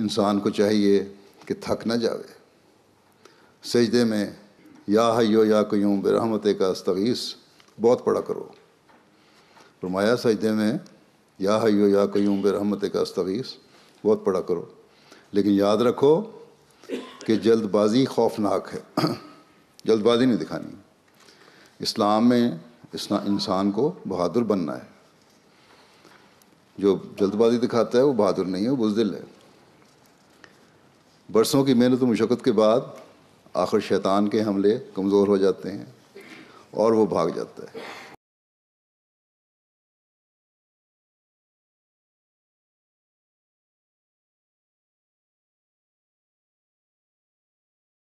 इंसान को चाहिए कि थक ना जावे सजदे में या हयो या क्यों बरहमत का अस्तवीस बहुत पढ़ा करो फरमाया सजदे में या हयो या क्यों बरहमत का अस्तवीस बहुत पढ़ा करो लेकिन याद रखो कि जल्दबाजी खौफनाक है जल्दबाजी नहीं दिखानी इस्लाम में इसना इंसान को बहादुर बनना है जो जल्दबाजी दिखाता है वो बहादुर नहीं है वो बुजदिल है बरसों की मेहनत मशक्क़त के बाद आखिर शैतान के हमले कमज़ोर हो जाते हैं और वो भाग जाता है